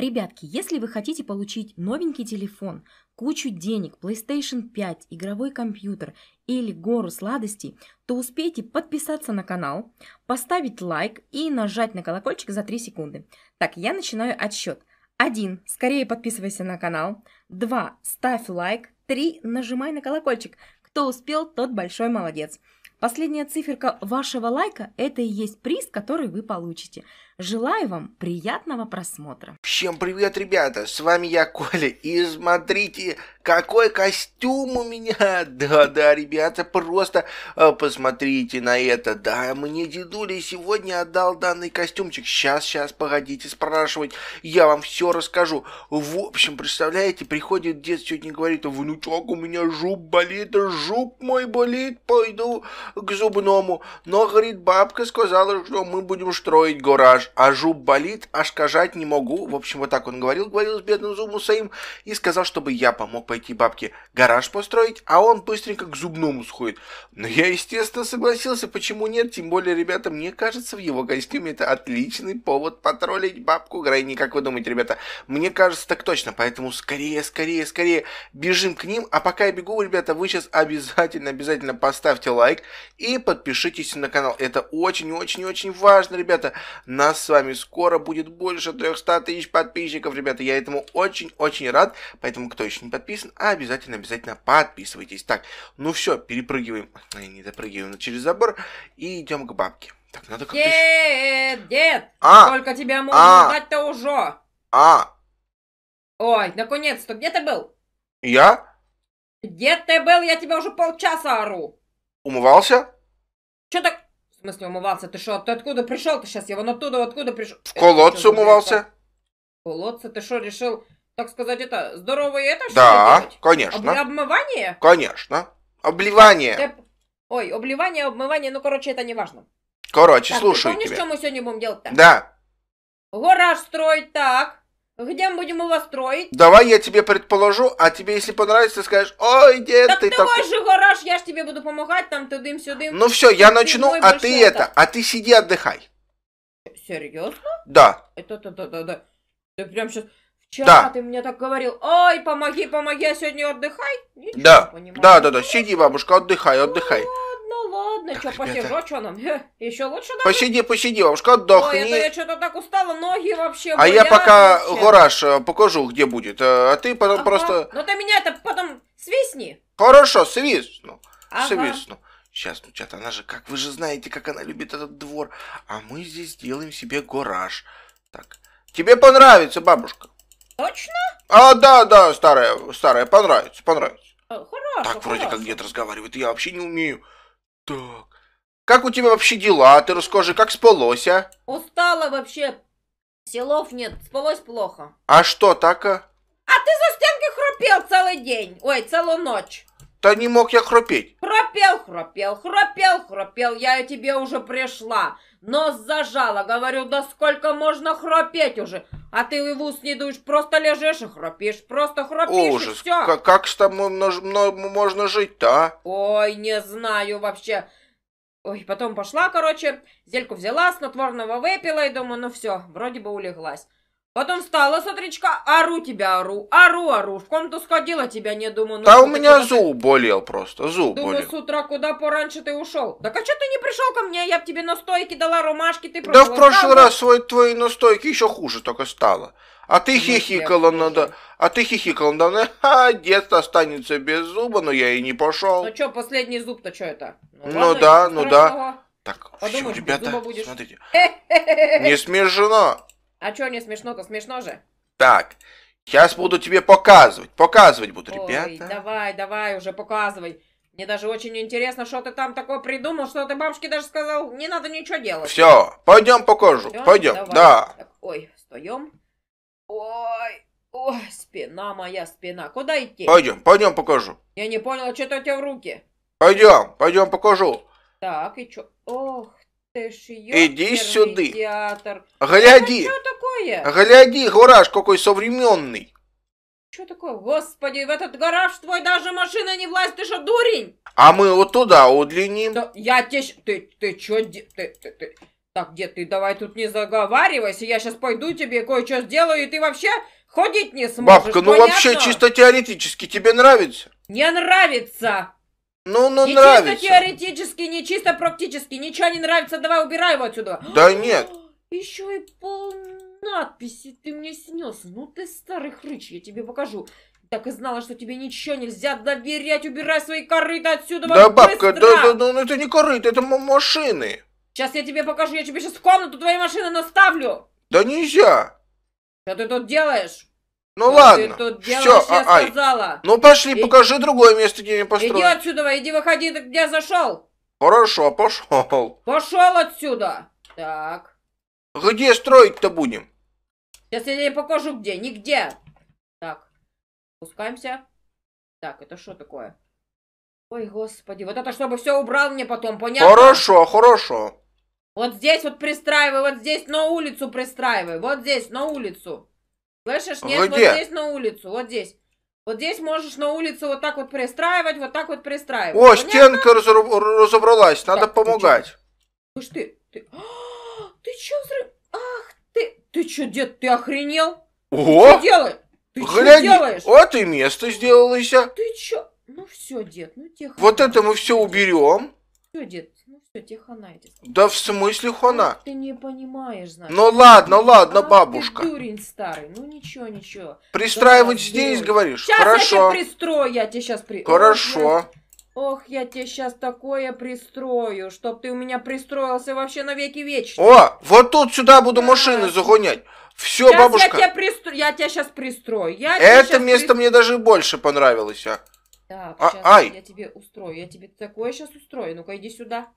Ребятки, если вы хотите получить новенький телефон, кучу денег, PlayStation 5, игровой компьютер или гору сладостей, то успейте подписаться на канал, поставить лайк и нажать на колокольчик за 3 секунды. Так, я начинаю отсчет. 1. Скорее подписывайся на канал. 2. Ставь лайк. 3. Нажимай на колокольчик. Кто успел, тот большой молодец. Последняя циферка вашего лайка – это и есть приз, который вы получите – Желаю вам приятного просмотра. Всем привет, ребята! С вами я, Коля. И смотрите, какой костюм у меня! Да-да, ребята, просто э, посмотрите на это. Да, мне дедуля сегодня отдал данный костюмчик. Сейчас, сейчас, погодите спрашивать. Я вам все расскажу. В общем, представляете, приходит дед сегодня и говорит, внучок, у меня зуб болит, зуб мой болит, пойду к зубному. Но, говорит, бабка сказала, что мы будем строить гараж а жуб болит, аж кажать не могу. В общем, вот так он говорил, говорил с бедным Зубу Саим и сказал, чтобы я помог пойти бабке гараж построить, а он быстренько к зубному сходит. Но я, естественно, согласился, почему нет, тем более, ребята, мне кажется, в его костюме это отличный повод потроллить бабку Грайни, как вы думаете, ребята? Мне кажется, так точно, поэтому скорее, скорее, скорее бежим к ним, а пока я бегу, ребята, вы сейчас обязательно, обязательно поставьте лайк и подпишитесь на канал, это очень-очень-очень важно, ребята, нас с вами скоро будет больше 300 тысяч подписчиков, ребята. Я этому очень-очень рад. Поэтому, кто еще не подписан, обязательно-обязательно подписывайтесь. Так, ну все, перепрыгиваем. Не допрыгиваем через забор и идем к бабке. Так, надо как-то... Дед, дед, а, сколько тебя можно а, ждать-то уже? А. Ой, наконец-то, где ты был? Я? Где ты был? Я тебя уже полчаса ору. Умывался? Че так... В смысле умывался? Ты что, ты откуда пришел? Ты сейчас, я вон оттуда, откуда пришел? В колодце э, умывался. В колодце? Ты что, решил, так сказать, это, здоровое это, что Да, делать? конечно. Об, обмывание? Конечно. Обливание. Ты... Ой, обливание, обмывание, ну, короче, это не важно. Короче, так, слушай. Ты помнишь, тебя. что мы сегодня будем делать-то? Да. Гораж строить так. Где мы будем его строить? Давай я тебе предположу, а тебе, если понравится, скажешь, ой, дед, ты такой... Так же гараж, я ж тебе буду помогать, там, тудым-сюдым. Ну все, я начну, а ты это, а ты сиди отдыхай. Серьезно? Да. Это, да, да, да, да. Ты прям сейчас... Вчера да. ты мне так говорил, ой, помоги, помоги, а сегодня отдыхай. Ничего да, да, да, да, сиди, бабушка, отдыхай, отдыхай. О -о -о голодный, что, посижу, Хе, еще лучше домой? Посиди, посиди, бабушка, отдохни. Ой, это я что-то так устала, ноги вообще А я пока вообще. гараж э, покажу, где будет, э, а ты потом ага. просто... Ну ты меня-то потом свистни. Хорошо, свистну, ага. свистну. Сейчас, ну чат, она же как, вы же знаете, как она любит этот двор. А мы здесь сделаем себе гараж. Так, тебе понравится, бабушка. Точно? А, да, да, старая, старая, понравится, понравится. Э, хорошо, Так, вроде хорошо. как дед разговаривает, я вообще не умею. Так. Как у тебя вообще дела? Ты расскажи, как спалось, а? Устала вообще. Силов нет, спалось плохо. А что так? а? А ты за стенкой храпел целый день. Ой, целую ночь. Та не мог я хропеть храпел, храпел, храпел, храпел, я и тебе уже пришла. Нос зажала, говорю, да сколько можно храпеть уже? А ты и в ус не дуешь, просто лежишь и храпишь, просто храпишь Ужас. и все. Как, как же там можно жить-то, а? Ой, не знаю вообще. Ой, потом пошла, короче, зельку взяла, снотворного выпила и думаю, ну все, вроде бы улеглась. Потом встала с отречка, ору тебя, ору, ору, ору. В комнату сходила, тебя не думаю. Ну, да у меня зуб болел просто, зуб думаю, болел. с утра куда пораньше ты ушел. Так а что ты не пришел ко мне? Я б тебе настойки дала, ромашки, ты Да в прошлый раз свой, твои настойки еще хуже только стало. А ты ну, хихикала надо, а ты хихикала надо, а детство останется без зуба, но я и не пошел. Ну что, последний зуб-то что это? Ну, ну да, ну страшного. да. Так, Подумаешь, все, ребята, смотрите, не смешно. А чё не смешно-то? Смешно же. Так, сейчас буду тебе показывать. Показывать буду, Ой, ребята. давай, давай уже, показывай. Мне даже очень интересно, что ты там такое придумал, что ты бабушке даже сказал, не надо ничего делать. Все, пойдем покажу, пойдем, да. Так, ой, встаем. Ой, ой, спина моя, спина. Куда идти? Пойдем, пойдем покажу. Я не понял, что это у тебя в руки. Пойдем, пойдем покажу. Так, и чё? Ох, Иди сюда. Гляди. что такое? Гляди, гараж какой современный. Что такое? Господи, в этот гараж твой даже машина не влазит, ты что, дурень? А мы вот туда удлиним. Да, я тебе... Ты, ты что... Ты, ты, ты... Так, дед, ты давай тут не заговаривайся, я сейчас пойду тебе кое-что сделаю, и ты вообще ходить не сможешь, Бабка, ну понятно? вообще чисто теоретически тебе нравится? Не нравится! Ну, ну не нравится. чисто теоретически, не чисто практически. Ничего не нравится, давай убирай его отсюда. Да нет. Еще и пол надписи ты мне снес. Ну ты старый хрыч, я тебе покажу. Так и знала, что тебе ничего нельзя доверять. Убирай свои корыта отсюда, Да, бабка, быстро. да, да, ну, ну это не корыта, это машины. Сейчас я тебе покажу, я тебе сейчас в комнату твоей машины наставлю. Да нельзя. Что ты тут делаешь? Ну что ладно, все, я а, сказала. Ай. Ну пошли, иди. Э, покажи другое место, где я построю. Иди отсюда, иди выходи, ты где зашел? Хорошо, пошел. Пошел отсюда. Так. Где строить-то будем? Сейчас я тебе покажу где, нигде. Так, спускаемся. Так, это что такое? Ой, господи, вот это чтобы все убрал мне потом, понятно? Хорошо, хорошо. Вот здесь вот пристраивай, вот здесь на улицу пристраивай, вот здесь на улицу. Слышишь? Нет, Где? вот здесь на улицу, вот здесь. Вот здесь можешь на улицу вот так вот пристраивать, вот так вот пристраивать. О, Понятно? стенка разобралась, надо так, помогать. Ты Ты, ты... ты чё взрыв... Ах ты... Ты чё, дед, ты охренел? Ого! Ты чё делаешь? Ты Гляди, делаешь? Вот и место сделалось. Ты чё? Ну все, дед, ну тихо. Вот это мы все уберем. Все, дед, все, тебе хана, я Да в смысле ну, хана? Ты не понимаешь, значит. Ну ладно, ну, ладно, а, бабушка. Ты дурень старый, ну ничего, ничего. Пристраивать здесь, делать. говоришь? Сейчас Хорошо. я тебе пристрою, я тебе сейчас при... Хорошо. Ох, я тебе сейчас такое пристрою, чтоб ты у меня пристроился вообще на веки вечно. О, вот тут сюда буду да. машины загонять. Все, сейчас бабушка. Я тебя, пристро... я тебя сейчас пристрою. Я Это место при... мне даже больше понравилось, а. Так, а, сейчас ай. я тебе устрою, я тебе такое сейчас устрою. Ну-ка, иди сюда.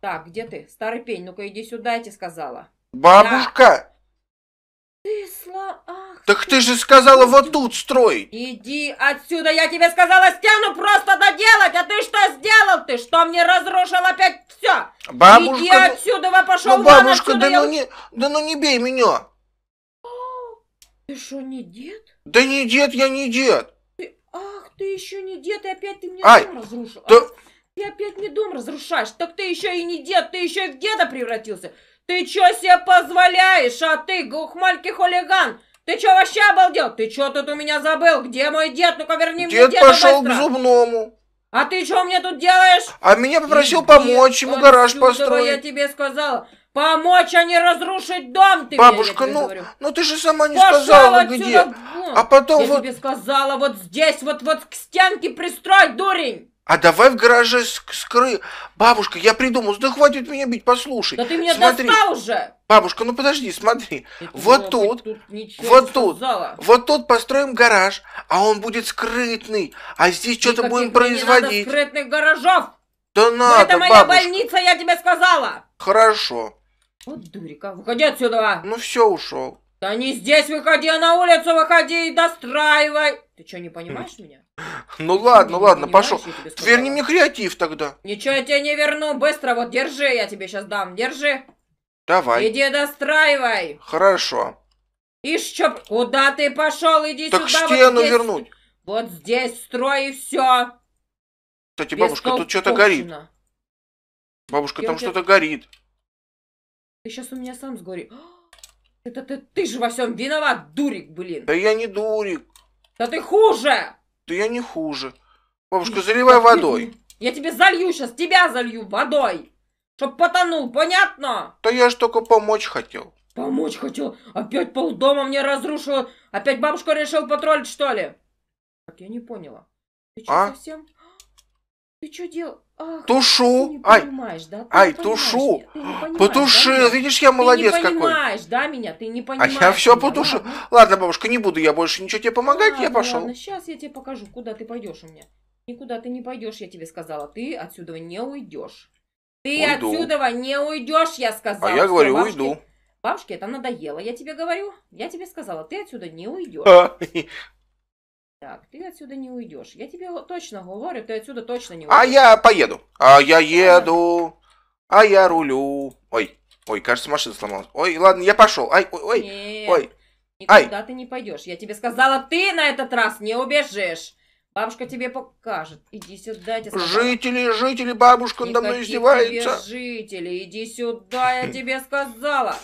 Так, где ты? Старый пень, ну-ка иди сюда, я тебе сказала. Бабушка! Да. Ты сла... Ах, так ты, ты же сказала вот тут строить. Иди отсюда, я тебе сказала стену просто доделать, а ты что сделал ты? Что мне разрушил опять все? Бабушка... Иди ну, отсюда, ну, пошел ну, бабушка, отсюда, да, я... ну не, да ну не бей меня. Ты что, не дед? Да не дед, я не дед. Ты, ах, ты еще не дед, и опять ты меня Ай, разрушил. Ты... А, ты опять мне дом разрушаешь, так ты еще и не дед, ты еще и в деда превратился. Ты что себе позволяешь, а ты, глухмалький хулиган? Ты что вообще обалдел? Ты что тут у меня забыл? Где мой дед? Ну-ка верни мне Дед деда пошел к зубному. А ты что мне тут делаешь? А меня попросил Иди помочь ему гараж отсюда, я построить. тебе сказала. Помочь, а не разрушить дом, ты мне, я Бабушка, ну, тебе ну, ну ты же сама не Пошел сказала, отсюда где. вон. А потом Я вот тебе сказала, вот здесь, вот, вот к стенке пристрой, дурень! А давай в гараже скры... Бабушка, я придумал. Да хватит меня бить, послушай. Да ты меня смотри. достал уже. Бабушка, ну подожди, смотри. Это вот тут, тут вот тут, вот тут построим гараж, а он будет скрытный. А здесь что-то будем производить. Не надо скрытных гаражов. Да ну, надо, Но Это моя бабушка. больница, я тебе сказала. Хорошо. Вот дурика, выходи отсюда. Ну все, ушел. Да не здесь выходи, а на улицу выходи и достраивай. Ты что, не понимаешь хм. меня? Ну ладно, ты ладно, пошел. верни мне креатив тогда. Ничего я тебе не верну, быстро вот держи, я тебе сейчас дам, держи. Давай. Иди достраивай. Хорошо. И что, куда ты пошел, иди так сюда. Так стену вот здесь, вернуть. Вот здесь строй и все. Кстати, бабушка, тут что-то горит. Бабушка, я там что-то горит. Ты сейчас у меня сам сгорит. Это ты, ты же во всем виноват, дурик, блин. Да я не дурик. Да ты хуже. Да я не хуже. Бабушка, и, ну, заливай да, водой. Я, тебе залью сейчас, тебя залью водой. Чтоб потонул, понятно? Да я ж только помочь хотел. Помочь хотел? Опять полдома мне разрушил, Опять бабушка решил потроллить, что ли? Так, я не поняла. Ты что, а? совсем? Ты что делал? тушу. Ты не Ай. понимаешь, да? Ты Ай, тушу. А, Потушил. Да, Видишь, я ты молодец какой. Ты не понимаешь, какой. да, меня? Ты не понимаешь. А я все потушу. Ладно. ладно, бабушка, не буду я больше ничего тебе помогать, ладно, я пошел. Ладно, сейчас я тебе покажу, куда ты пойдешь у меня. Никуда ты не пойдешь, я тебе сказала. Ты отсюда не уйдешь. Ты уйду. отсюда не уйдешь, я сказала. А я говорю, бабушке, уйду. Бабушке это надоело, я тебе говорю. Я тебе сказала, ты отсюда не уйдешь. А, Так, ты отсюда не уйдешь. Я тебе точно говорю, ты отсюда точно не уйдешь. А я поеду. А я еду. А я рулю. Ой, ой, кажется, машина сломалась. Ой, ладно, я пошел. Ай, ой, ой, Нет, ой. Никуда Ай. ты не пойдешь. Я тебе сказала, ты на этот раз не убежишь. Бабушка тебе покажет. Иди сюда, я тебе сказала. Жители, жители, бабушка Никаких надо мной издевается. Тебе жители, иди сюда, я тебе сказала.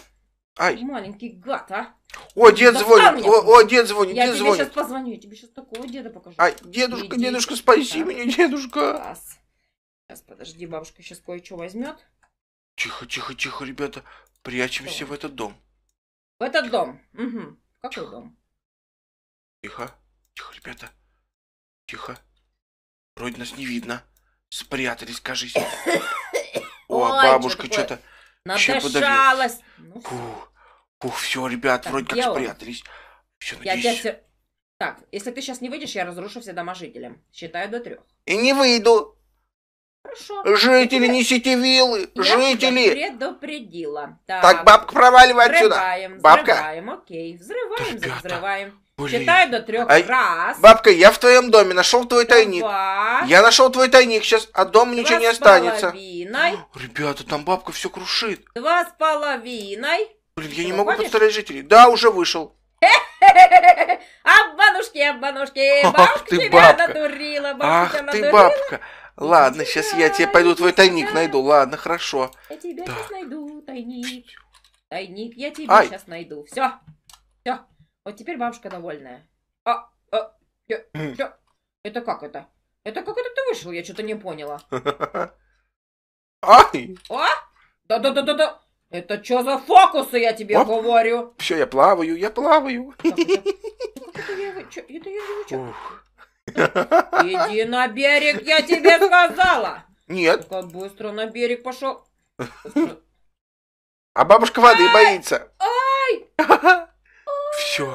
Ай. Маленький гад, а. О, дед да звонит, о, о, дед звонит, я дед тебе звонит. Я сейчас позвоню, я тебе сейчас такого деда покажу. А, дедушка, Иди, дедушка, спаси да. меня, дедушка. Класс. Сейчас, подожди, бабушка сейчас кое-что возьмет. Тихо, тихо, тихо, ребята, прячемся Что? в этот дом. В этот тихо. дом? Угу. Какой тихо. дом? Тихо, тихо, ребята, тихо. Вроде нас не видно. Спрятались, кажись. О, Ой, бабушка что-то... Что Надышалась. Ну, Фу. Ух, все, ребят, так, вроде как дело. спрятались. Все, я надеюсь. Опять... Так, если ты сейчас не выйдешь, я разрушу все дома жителям. Считаю до трех. И не выйду. Хорошо. Жители, я несите виллы! Я Жители! Я предупредила. Так, так бабка, проваливай отсюда. Взрываем, бабка. взрываем, окей. Взрываем, Ребята, взрываем. Блин. Считаю до трех а, раз. Бабка, я в твоем доме нашел твой Два. тайник. Я нашел твой тайник, сейчас от дома ничего не останется. Два с половиной. Ребята, там бабка все крушит. Два с половиной. Блин, я не могу Выходишь? подставлять жителей. Да, уже вышел. Обманушки, обманушки, Ах бабка ты, тебя бабка. надурила, Ах ты, бабка. Ладно, сейчас я тебе пойду твой тайник найду. Ладно, хорошо. Я тебя сейчас найду, тайник. Тайник, я тебя Ай. сейчас найду. Все, все. Вот теперь бабушка довольная. А, а, всё, Это как это? Это как это ты вышел? Я что-то не поняла. Ай! О! А? Да-да-да-да-да! Это что за фокусы, я тебе Оп. говорю? Все, я плаваю, я плаваю. это... Это я... Иди на берег, я тебе сказала. Нет. Как быстро на берег пошел. А бабушка воды Ай! боится. Ай! Все.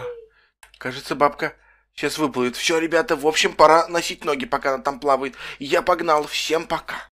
Кажется, бабка сейчас выплывет. Все, ребята, в общем, пора носить ноги, пока она там плавает. Я погнал. Всем пока.